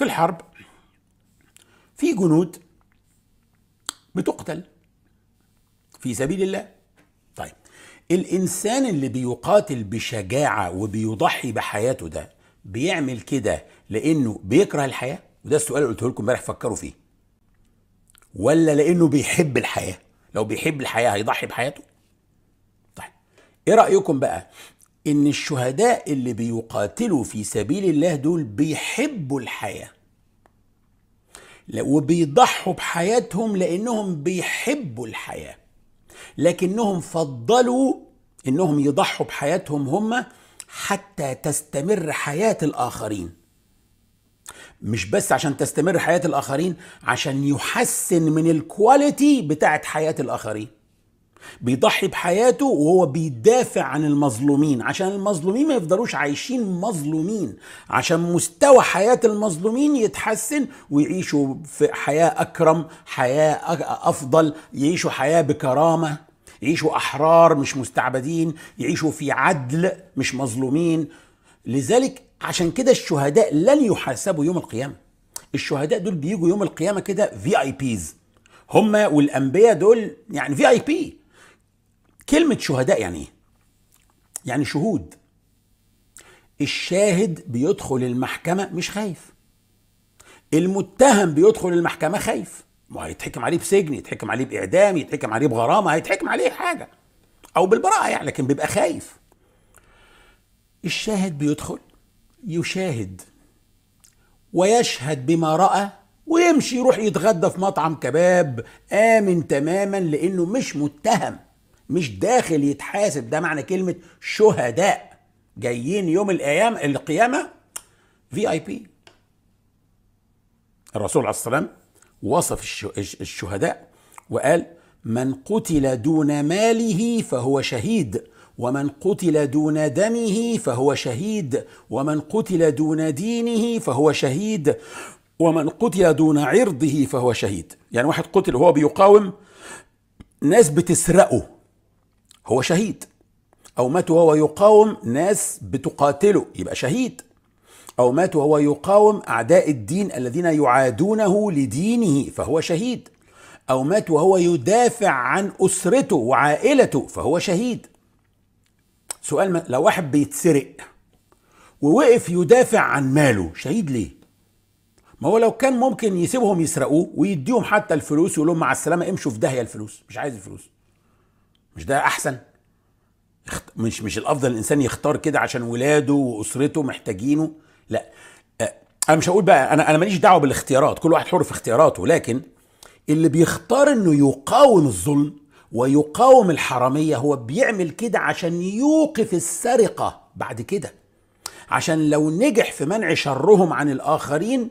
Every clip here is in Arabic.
في الحرب في جنود بتقتل في سبيل الله طيب الانسان اللي بيقاتل بشجاعه وبيضحي بحياته ده بيعمل كده لانه بيكره الحياه وده السؤال اللي قلته لكم امبارح فكروا فيه ولا لانه بيحب الحياه لو بيحب الحياه هيضحي بحياته طيب ايه رايكم بقى ان الشهداء اللي بيقاتلوا في سبيل الله دول بيحبوا الحياه وبيضحوا بحياتهم لانهم بيحبوا الحياه لكنهم فضلوا انهم يضحوا بحياتهم هم حتى تستمر حياه الاخرين مش بس عشان تستمر حياه الاخرين عشان يحسن من الكواليتي بتاعه حياه الاخرين بيضحي بحياته وهو بيدافع عن المظلومين عشان المظلومين ما يفضلوش عايشين مظلومين عشان مستوى حياة المظلومين يتحسن ويعيشوا في حياة أكرم حياة أفضل يعيشوا حياة بكرامة يعيشوا أحرار مش مستعبدين يعيشوا في عدل مش مظلومين لذلك عشان كده الشهداء لن يحاسبوا يوم القيامة الشهداء دول بيجوا يوم القيامة كده في اي بيز هم والانبياء دول يعني في اي بي كلمة شهداء يعني ايه؟ يعني شهود الشاهد بيدخل المحكمة مش خايف المتهم بيدخل المحكمة خايف ما هيتحكم عليه بسجن يتحكم عليه بإعدام يتحكم عليه بغرامة هيتحكم عليه حاجة أو بالبراءة يعني لكن بيبقى خايف الشاهد بيدخل يشاهد ويشهد بما رأى ويمشي يروح يتغدى في مطعم كباب آمن تماما لأنه مش متهم مش داخل يتحاسب ده معنى كلمه شهداء جايين يوم الايام القيامه في اي بي الرسول عليه الصلاه والسلام وصف الشهداء وقال من قتل دون ماله فهو شهيد ومن قتل دون دمه فهو شهيد ومن قتل دون دينه فهو شهيد ومن قتل دون عرضه فهو شهيد يعني واحد قتل وهو بيقاوم ناس بتسرقه هو شهيد أو مات وهو يقاوم ناس بتقاتله يبقى شهيد أو مات وهو يقاوم أعداء الدين الذين يعادونه لدينه فهو شهيد أو مات وهو يدافع عن أسرته وعائلته فهو شهيد سؤال ما لو واحد بيتسرق ووقف يدافع عن ماله شهيد ليه ما هو لو كان ممكن يسيبهم يسرقوه ويديهم حتى الفلوس ويقول لهم مع السلامه امشوا في داهيه الفلوس مش عايز الفلوس مش ده احسن مش مش الافضل الانسان يختار كده عشان ولاده واسرته محتاجينه لا انا مش هقول بقى انا انا ماليش دعوه بالاختيارات كل واحد حر في اختياراته لكن اللي بيختار انه يقاوم الظلم ويقاوم الحراميه هو بيعمل كده عشان يوقف السرقه بعد كده عشان لو نجح في منع شرهم عن الاخرين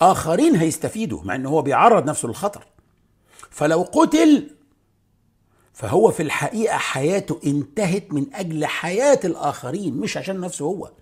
اخرين هيستفيدوا مع ان هو بيعرض نفسه للخطر فلو قتل فهو في الحقيقة حياته انتهت من أجل حياة الآخرين مش عشان نفسه هو